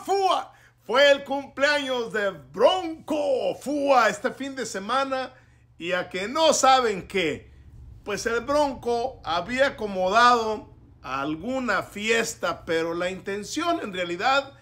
Fua. Fue el cumpleaños de Bronco Fua este fin de semana. Y a que no saben qué, pues el Bronco había acomodado alguna fiesta, pero la intención en realidad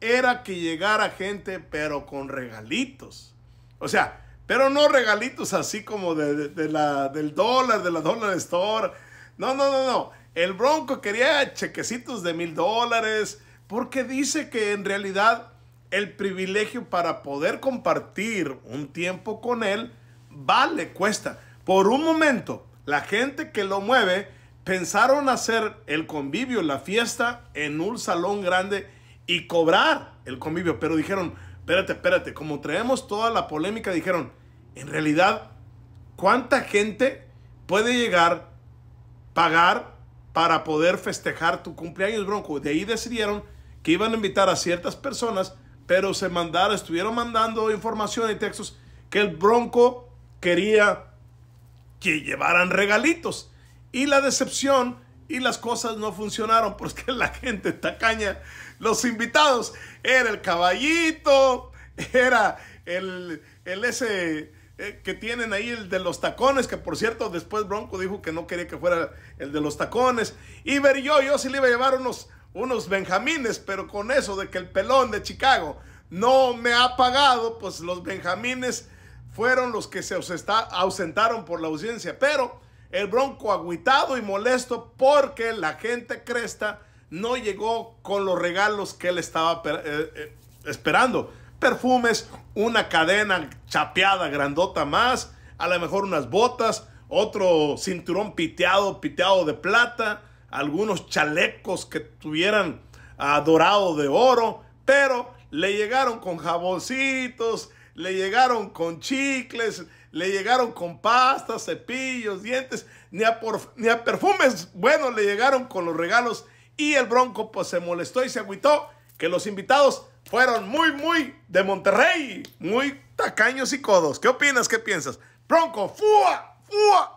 era que llegara gente, pero con regalitos. O sea, pero no regalitos así como de, la, del dólar, de la Dollar Store. No, no, no, no. El Bronco quería chequecitos de mil dólares, porque dice que en realidad el privilegio para poder compartir un tiempo con Él vale, cuesta. Por un momento, la gente que lo mueve pensaron hacer el convivio, la fiesta en un salón grande y cobrar el convivio, pero dijeron, espérate, espérate, como traemos toda la polémica, dijeron, en realidad, ¿cuánta gente puede llegar, pagar para poder festejar tu cumpleaños, Bronco? De ahí decidieron que iban a invitar a ciertas personas, pero se mandaron, estuvieron mandando información y textos que el Bronco quería que llevaran regalitos. Y la decepción y las cosas no funcionaron porque la gente tacaña, los invitados, era el caballito, era el, ese eh, que tienen ahí el de los tacones, que por cierto después Bronco dijo que no quería que fuera el de los tacones. Y ver yo, yo sí le iba a llevar unos, unos benjamines, pero con eso de que el pelón de Chicago no me ha pagado, pues los benjamines fueron los que se ausentaron por la ausencia. Pero el bronco aguitado y molesto porque la gente cresta no llegó con los regalos que él estaba eh, eh, esperando. Perfumes, una cadena chapeada grandota más, a lo mejor unas botas, otro cinturón piteado, piteado de plata, algunos chalecos que tuvieran adorado ah, de oro, pero le llegaron con jaboncitos, le llegaron con chicles, le llegaron con pastas, cepillos, dientes, ni a, ni perfumes buenos le llegaron con los regalos y el Bronco pues se molestó y se agüitó que los invitados fueron muy, muy de Monterrey, muy tacaños y codos. ¿Qué opinas? ¿Qué piensas? Bronco, fua, fua.